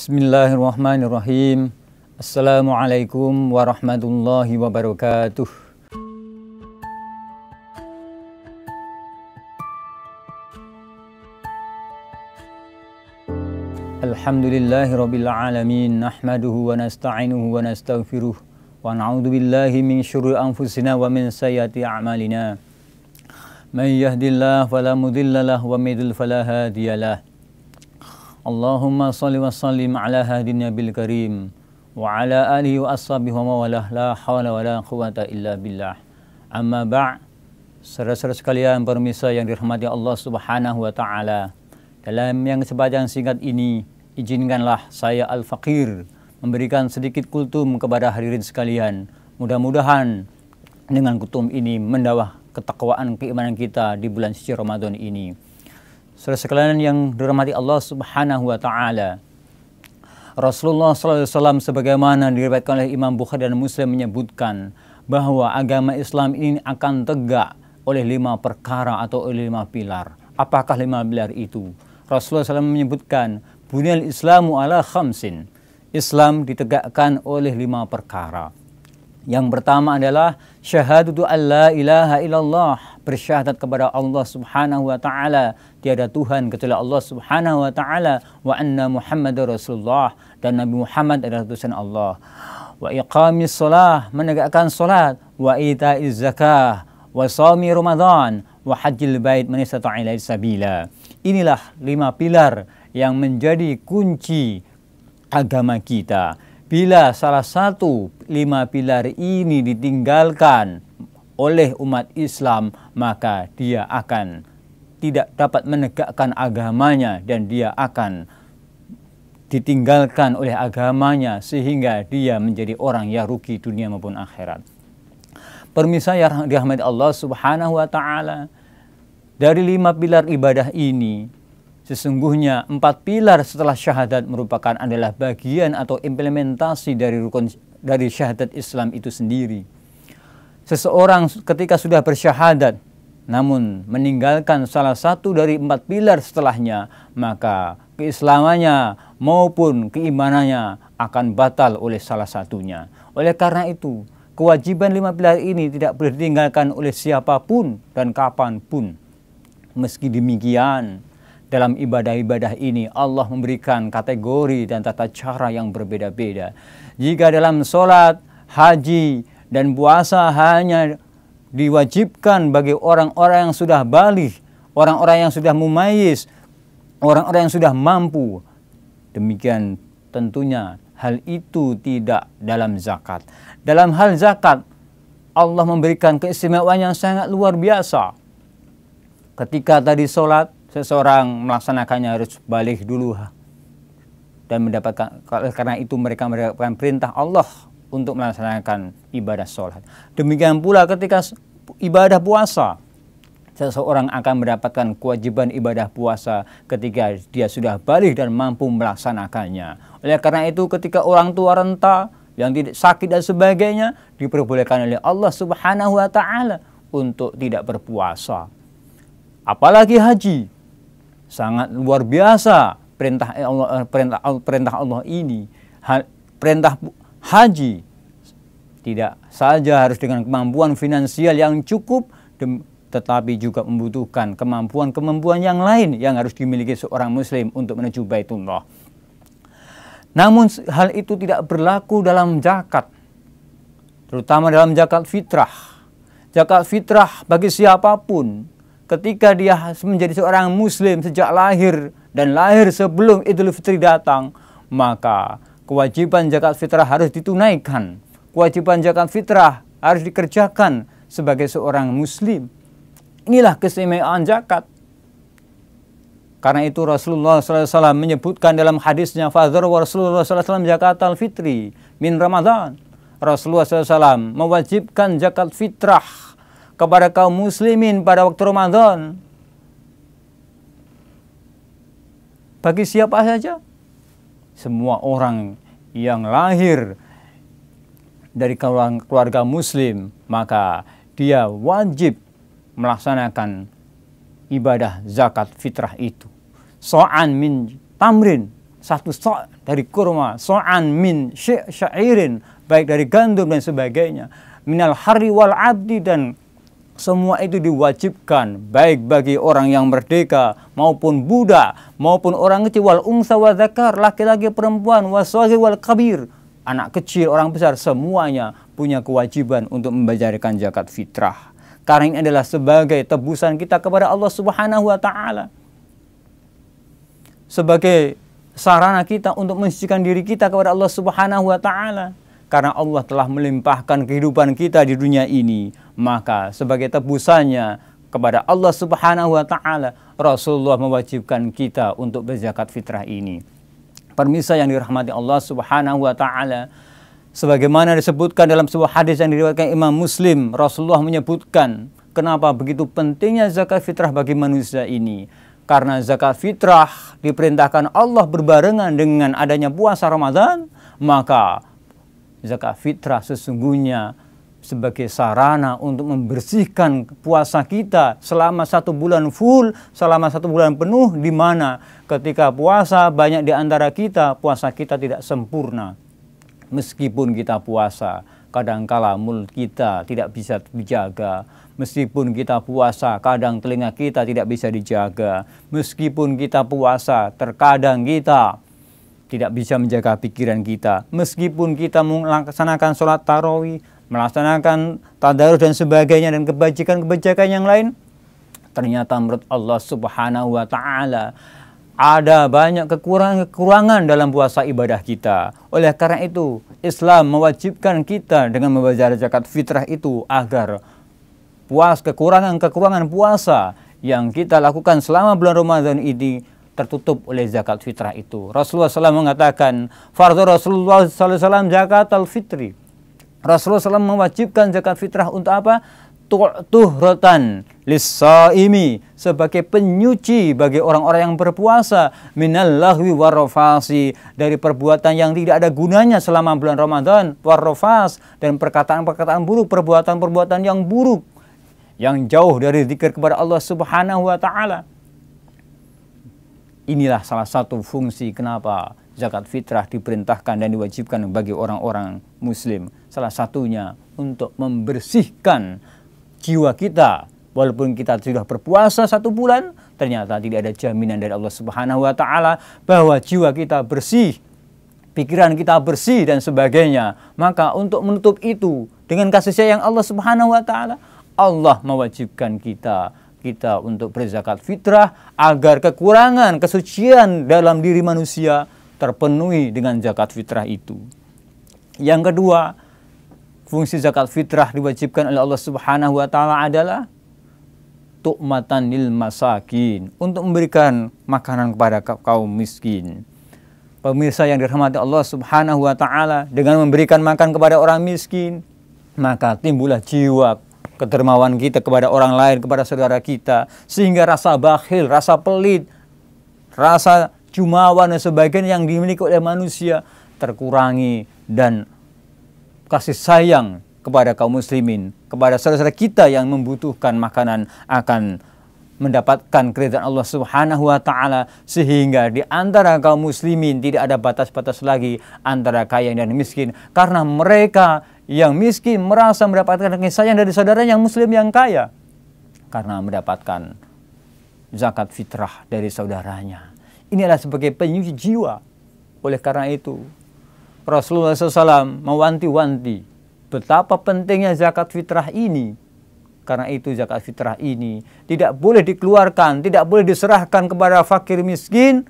بسم الله الرحمن الرحيم السلام عليكم ورحمة الله وبركاته الحمد لله رب العالمين نحمده ونستعينه ونستغفره ونعوذ بالله من شر أنفسنا ومن سيئات أعمالنا من يهد الله فلا مضل له ومن يضلل فلا هادي له Allahumma salli wa sallim ala hadin nabil karim wa ala alihi wa ashabihi wa mawalah la hawla wa la quwata illa billah. Amma ba' Saudara-saudara sekalian permisa yang dirahmati Allah Subhanahu wa taala. Dalam yang sepanjang singkat ini, izinkanlah saya al Faqir memberikan sedikit kultum kepada hadirin sekalian. Mudah-mudahan dengan kultum ini mendawah ketakwaan keimanan kita di bulan suci Ramadan ini. Saudara sekalian yang dirahmati Allah Subhanahu wa taala. Rasulullah sallallahu alaihi wasallam sebagaimana diriwayatkan oleh Imam Bukhari dan Muslim menyebutkan bahwa agama Islam ini akan tegak oleh lima perkara atau oleh lima pilar. Apakah lima pilar itu? Rasulullah SAW menyebutkan, Bunyal Islamu ala khamsin. Islam ditegakkan oleh lima perkara. Yang pertama adalah syahadatu alla ilaha illallah, bersyahadat kepada Allah Subhanahu wa taala, tiada Tuhan kecuali Allah Subhanahu wa taala wa anna Muhammadar Rasulullah dan Nabi Muhammad adalah utusan Allah. Wa iqamis salah, menegakkan salat, wa itaiz zakah, wa shaumi Ramadan, wa hajjil bait man istata'a sabila. Inilah lima pilar yang menjadi kunci agama kita Bila salah satu lima pilar ini ditinggalkan oleh umat Islam, maka dia akan tidak dapat menegakkan agamanya dan dia akan ditinggalkan oleh agamanya sehingga dia menjadi orang yang rugi dunia maupun akhirat. Permisa ya rahmat Allah Subhanahu wa taala. Dari lima pilar ibadah ini Sesungguhnya empat pilar setelah syahadat merupakan adalah bagian atau implementasi dari rukun dari syahadat Islam itu sendiri. Seseorang ketika sudah bersyahadat namun meninggalkan salah satu dari empat pilar setelahnya, maka keislamannya maupun keimanannya akan batal oleh salah satunya. Oleh karena itu, kewajiban lima pilar ini tidak boleh ditinggalkan oleh siapapun dan kapanpun. Meski demikian, dalam ibadah-ibadah ini Allah memberikan kategori dan tata cara yang berbeda-beda. Jika dalam sholat, haji, dan puasa hanya diwajibkan bagi orang-orang yang sudah balik, orang-orang yang sudah mumayis, orang-orang yang sudah mampu. Demikian tentunya hal itu tidak dalam zakat. Dalam hal zakat, Allah memberikan keistimewaan yang sangat luar biasa. Ketika tadi sholat, seseorang melaksanakannya harus balik dulu dan mendapatkan karena itu mereka mendapatkan perintah Allah untuk melaksanakan ibadah sholat. Demikian pula ketika ibadah puasa, seseorang akan mendapatkan kewajiban ibadah puasa ketika dia sudah balik dan mampu melaksanakannya. Oleh karena itu ketika orang tua renta yang tidak sakit dan sebagainya diperbolehkan oleh Allah Subhanahu wa taala untuk tidak berpuasa. Apalagi haji sangat luar biasa perintah eh, Allah eh, perintah eh, perintah Allah ini ha, perintah haji tidak saja harus dengan kemampuan finansial yang cukup tetapi juga membutuhkan kemampuan-kemampuan yang lain yang harus dimiliki seorang muslim untuk menuju Baitullah. Namun hal itu tidak berlaku dalam zakat. Terutama dalam zakat fitrah. Zakat fitrah bagi siapapun ketika dia menjadi seorang muslim sejak lahir dan lahir sebelum Idul Fitri datang, maka kewajiban zakat fitrah harus ditunaikan. Kewajiban zakat fitrah harus dikerjakan sebagai seorang muslim. Inilah keseimbangan zakat. Karena itu Rasulullah SAW menyebutkan dalam hadisnya Fadhar wa Rasulullah SAW zakat al-fitri min Ramadan. Rasulullah SAW mewajibkan zakat fitrah kepada kaum muslimin pada waktu Ramadan. Bagi siapa saja? Semua orang yang lahir dari keluarga muslim, maka dia wajib melaksanakan ibadah zakat fitrah itu. So'an min tamrin, satu so' dari kurma, so'an min syairin, baik dari gandum dan sebagainya. Minal hari wal abdi dan semua itu diwajibkan baik bagi orang yang merdeka maupun buddha maupun orang kecil wal unsa wa zakar laki-laki perempuan waswagi wal kabir anak kecil orang besar semuanya punya kewajiban untuk membayarkan zakat fitrah karena ini adalah sebagai tebusan kita kepada Allah Subhanahu wa taala sebagai sarana kita untuk mensucikan diri kita kepada Allah Subhanahu wa taala karena Allah telah melimpahkan kehidupan kita di dunia ini maka sebagai tebusannya kepada Allah Subhanahu wa taala, Rasulullah mewajibkan kita untuk berzakat fitrah ini. Permisa yang dirahmati Allah Subhanahu wa taala, sebagaimana disebutkan dalam sebuah hadis yang diriwayatkan Imam Muslim, Rasulullah menyebutkan kenapa begitu pentingnya zakat fitrah bagi manusia ini. Karena zakat fitrah diperintahkan Allah berbarengan dengan adanya puasa Ramadan, maka zakat fitrah sesungguhnya sebagai sarana untuk membersihkan puasa kita selama satu bulan full, selama satu bulan penuh, di mana ketika puasa banyak di antara kita, puasa kita tidak sempurna. Meskipun kita puasa, kadangkala mulut kita tidak bisa dijaga. Meskipun kita puasa, kadang telinga kita tidak bisa dijaga. Meskipun kita puasa, terkadang kita tidak bisa menjaga pikiran kita. Meskipun kita melaksanakan sholat tarawih, melaksanakan tadarus dan sebagainya dan kebajikan-kebajikan yang lain ternyata menurut Allah Subhanahu wa taala ada banyak kekurangan-kekurangan dalam puasa ibadah kita. Oleh karena itu, Islam mewajibkan kita dengan membayar zakat fitrah itu agar puas kekurangan-kekurangan puasa yang kita lakukan selama bulan Ramadan ini tertutup oleh zakat fitrah itu. Rasulullah SAW mengatakan, Fardu Rasulullah SAW zakat al-fitri. Rasulullah SAW mewajibkan zakat fitrah untuk apa? tuhrotan lisaimi sebagai penyuci bagi orang-orang yang berpuasa minal lahwi warofasi dari perbuatan yang tidak ada gunanya selama bulan Ramadan warofas dan perkataan-perkataan buruk perbuatan-perbuatan yang buruk yang jauh dari zikir kepada Allah Subhanahu wa taala inilah salah satu fungsi kenapa zakat fitrah diperintahkan dan diwajibkan bagi orang-orang muslim. Salah satunya untuk membersihkan jiwa kita. Walaupun kita sudah berpuasa satu bulan, ternyata tidak ada jaminan dari Allah Subhanahu wa taala bahwa jiwa kita bersih, pikiran kita bersih dan sebagainya. Maka untuk menutup itu dengan kasih sayang Allah Subhanahu wa taala, Allah mewajibkan kita kita untuk berzakat fitrah agar kekurangan kesucian dalam diri manusia terpenuhi dengan zakat fitrah itu. Yang kedua, fungsi zakat fitrah diwajibkan oleh Allah Subhanahu wa taala adalah tu'matan lil masakin, untuk memberikan makanan kepada kaum miskin. Pemirsa yang dirahmati Allah Subhanahu wa taala, dengan memberikan makan kepada orang miskin, maka timbullah jiwa kedermawan kita kepada orang lain, kepada saudara kita, sehingga rasa bakhil, rasa pelit, rasa jumawa dan sebagainya yang dimiliki oleh manusia terkurangi dan kasih sayang kepada kaum muslimin, kepada saudara-saudara kita yang membutuhkan makanan akan mendapatkan keridhaan Allah Subhanahu wa taala sehingga di antara kaum muslimin tidak ada batas-batas lagi antara kaya dan miskin karena mereka yang miskin merasa mendapatkan kasih sayang dari saudara yang muslim yang kaya karena mendapatkan zakat fitrah dari saudaranya ini adalah sebagai penyuci jiwa. Oleh karena itu, Rasulullah SAW mewanti-wanti betapa pentingnya zakat fitrah ini. Karena itu zakat fitrah ini tidak boleh dikeluarkan, tidak boleh diserahkan kepada fakir miskin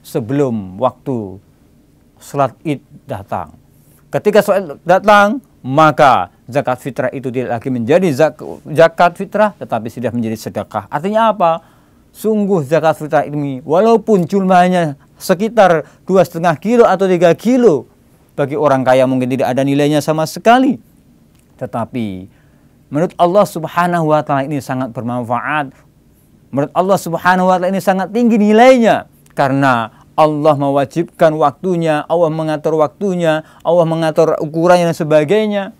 sebelum waktu sholat id datang. Ketika sholat datang, maka zakat fitrah itu tidak lagi menjadi zakat fitrah, tetapi sudah menjadi sedekah. Artinya apa? sungguh zakat fitrah ini walaupun jumlahnya sekitar dua setengah kilo atau tiga kilo bagi orang kaya mungkin tidak ada nilainya sama sekali tetapi menurut Allah Subhanahu wa taala ini sangat bermanfaat menurut Allah Subhanahu wa taala ini sangat tinggi nilainya karena Allah mewajibkan waktunya, Allah mengatur waktunya, Allah mengatur ukurannya dan sebagainya.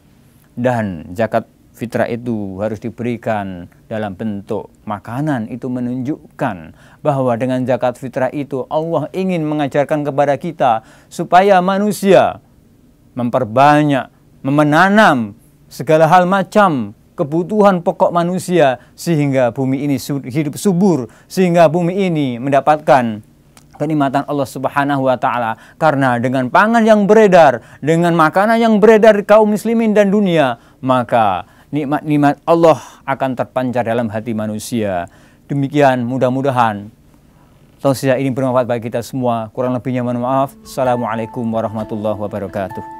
Dan zakat Fitrah itu harus diberikan dalam bentuk makanan itu menunjukkan bahwa dengan zakat fitrah itu Allah ingin mengajarkan kepada kita supaya manusia memperbanyak, memenanam segala hal macam kebutuhan pokok manusia sehingga bumi ini hidup subur, sehingga bumi ini mendapatkan kenikmatan Allah Subhanahu wa taala karena dengan pangan yang beredar, dengan makanan yang beredar kaum muslimin dan dunia, maka nikmat-nikmat Allah akan terpancar dalam hati manusia. Demikian mudah-mudahan tausiah ini bermanfaat bagi kita semua. Kurang lebihnya mohon maaf. Assalamualaikum warahmatullahi wabarakatuh.